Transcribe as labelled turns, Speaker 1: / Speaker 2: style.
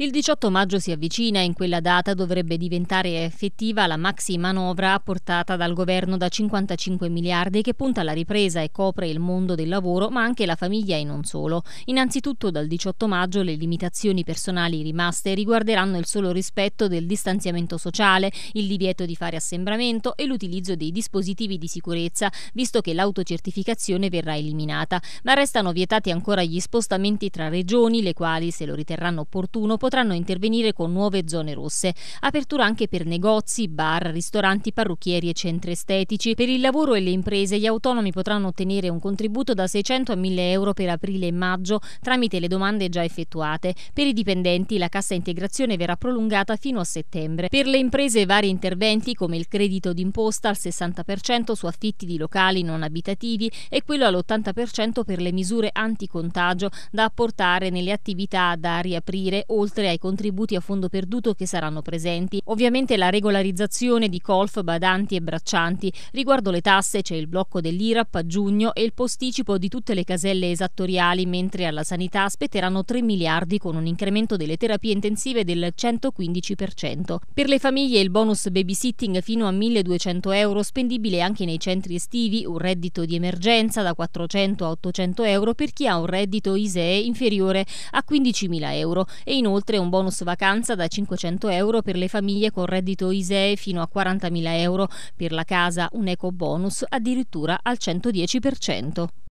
Speaker 1: Il 18 maggio si avvicina e in quella data dovrebbe diventare effettiva la maxi manovra portata dal governo da 55 miliardi che punta alla ripresa e copre il mondo del lavoro ma anche la famiglia e non solo. Innanzitutto dal 18 maggio le limitazioni personali rimaste riguarderanno il solo rispetto del distanziamento sociale, il divieto di fare assembramento e l'utilizzo dei dispositivi di sicurezza visto che l'autocertificazione verrà eliminata. Ma restano vietati ancora gli spostamenti tra regioni le quali se lo riterranno opportuno potranno intervenire con nuove zone rosse. Apertura anche per negozi, bar, ristoranti, parrucchieri e centri estetici. Per il lavoro e le imprese gli autonomi potranno ottenere un contributo da 600 a 1000 euro per aprile e maggio tramite le domande già effettuate. Per i dipendenti la cassa integrazione verrà prolungata fino a settembre. Per le imprese vari interventi come il credito d'imposta al 60% su affitti di locali non abitativi e quello all'80% per le misure anticontagio da apportare nelle attività da riaprire oltre oltre ai contributi a fondo perduto che saranno presenti. Ovviamente la regolarizzazione di colf, badanti e braccianti. Riguardo le tasse c'è il blocco dell'IRAP a giugno e il posticipo di tutte le caselle esattoriali, mentre alla sanità aspetteranno 3 miliardi con un incremento delle terapie intensive del 115%. Per le famiglie il bonus babysitting fino a 1200 euro spendibile anche nei centri estivi, un reddito di emergenza da 400 a 800 euro per chi ha un reddito ISEE inferiore a 15.000 euro e inoltre inoltre un bonus vacanza da 500 euro per le famiglie con reddito ISEE fino a 40.000 euro, per la casa un eco bonus addirittura al 110%.